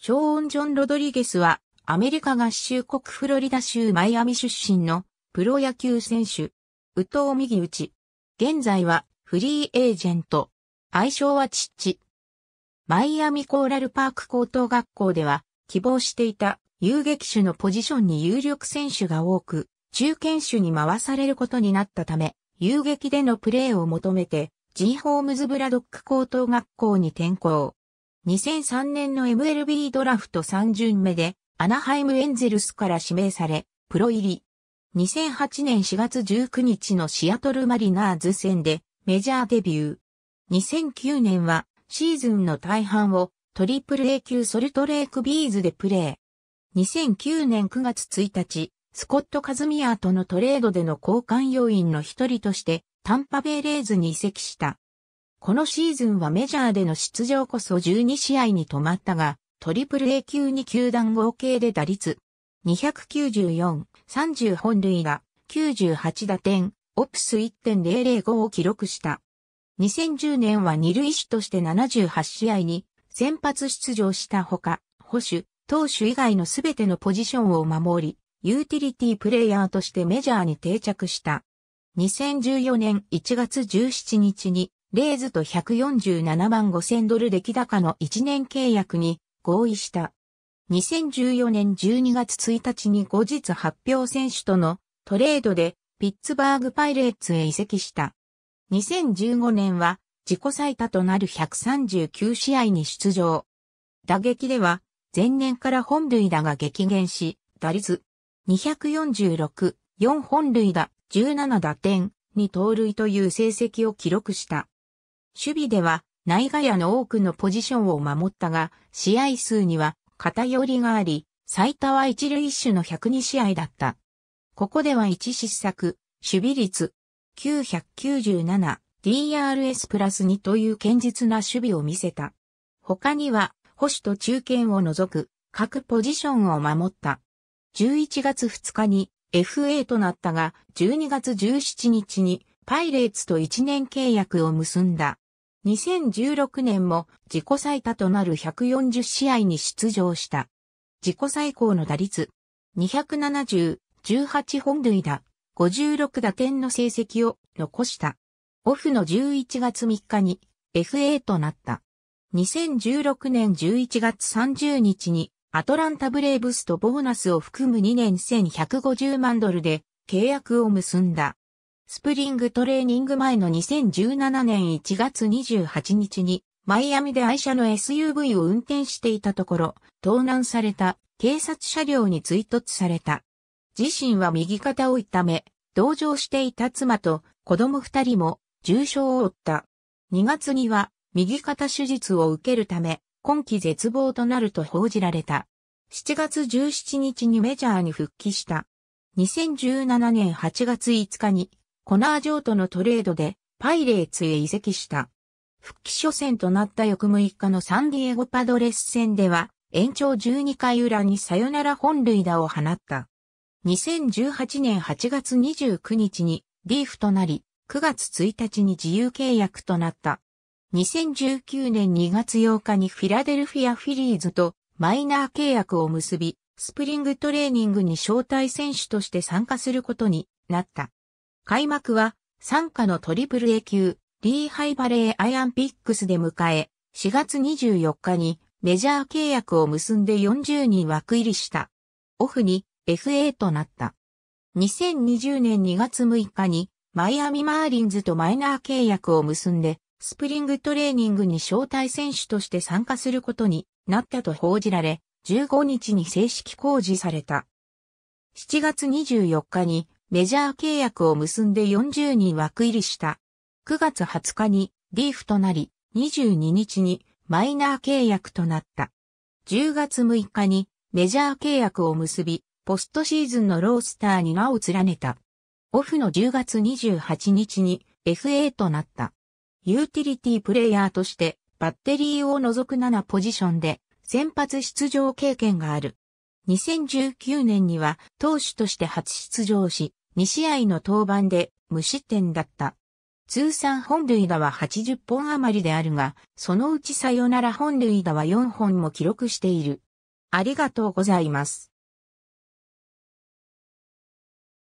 ショーン・ジョン・ロドリゲスは、アメリカ合衆国フロリダ州マイアミ出身のプロ野球選手、右藤右打ち。現在はフリーエージェント。愛称はチッチ。マイアミコーラルパーク高等学校では、希望していた遊撃手のポジションに有力選手が多く、中堅手に回されることになったため、遊撃でのプレーを求めて、ジーホームズブラドック高等学校に転校。2003年の MLB ドラフト3巡目で、アナハイムエンゼルスから指名され、プロ入り。2008年4月19日のシアトルマリナーズ戦でメジャーデビュー。2009年はシーズンの大半をトリプル A 級ソルトレイクビーズでプレー。2009年9月1日、スコット・カズミアーとのトレードでの交換要員の一人として、タンパベイレーズに移籍した。このシーズンはメジャーでの出場こそ12試合に止まったが、トリプル A 級に球団合計で打率294、30本塁打、98打点、オプス1.005を記録した。2010年は二塁手として78試合に先発出場したほか、保守、投手以外のすべてのポジションを守り、ユーティリティプレイヤーとしてメジャーに定着した。2014年1月17日にレイズと147万5000ドル出来高の1年契約に合意した。2014年12月1日に後日発表選手とのトレードでピッツバーグパイレーツへ移籍した。2015年は自己最多となる139試合に出場。打撃では前年から本塁打が激減し、打率246、4本塁打、17打点、に盗塁という成績を記録した。守備では内外野の多くのポジションを守ったが、試合数には偏りがあり、最多は一塁一種の102試合だった。ここでは1失策、守備率997、DRS プラス2という堅実な守備を見せた。他には、保守と中堅を除く各ポジションを守った。11月2日に FA となったが、12月17日にパイレーツと1年契約を結んだ。2016年も自己最多となる140試合に出場した。自己最高の打率、270、18本塁打、56打点の成績を残した。オフの11月3日に FA となった。2016年11月30日にアトランタブレーブスとボーナスを含む2年1150万ドルで契約を結んだ。スプリングトレーニング前の2017年1月28日に、マイアミで愛車の SUV を運転していたところ、盗難された警察車両に追突された。自身は右肩を痛め、同乗していた妻と子供二人も重傷を負った。2月には右肩手術を受けるため、今季絶望となると報じられた。7月17日にメジャーに復帰した。2017年8月5日にコナーートのトレードでパイレーツへ移籍した。復帰初戦となった翌6日のサンディエゴパドレス戦では、延長12回裏にサヨナラ本塁打を放った。2018年8月29日にリーフとなり、9月1日に自由契約となった。2019年2月8日にフィラデルフィアフィリーズとマイナー契約を結び、スプリングトレーニングに招待選手として参加することになった。開幕は、参加のトリプル A 級、リーハイバレーアイアンピックスで迎え、4月24日にメジャー契約を結んで40人枠入りした。オフに FA となった。2020年2月6日にマイアミマーリンズとマイナー契約を結んで、スプリングトレーニングに招待選手として参加することになったと報じられ、15日に正式公示された。7月24日にメジャー契約を結んで40人枠入りした。9月20日にリーフとなり、22日にマイナー契約となった。10月6日にメジャー契約を結び、ポストシーズンのロースターに名を連ねた。オフの10月28日に FA となった。ユーティリティプレイヤーとしてバッテリーを除く7ポジションで先発出場経験がある。2019年には投手として初出場し、2試合の登板で無失点だった。通算本塁打は80本余りであるが、そのうちさよなら本塁打は4本も記録している。ありがとうございます。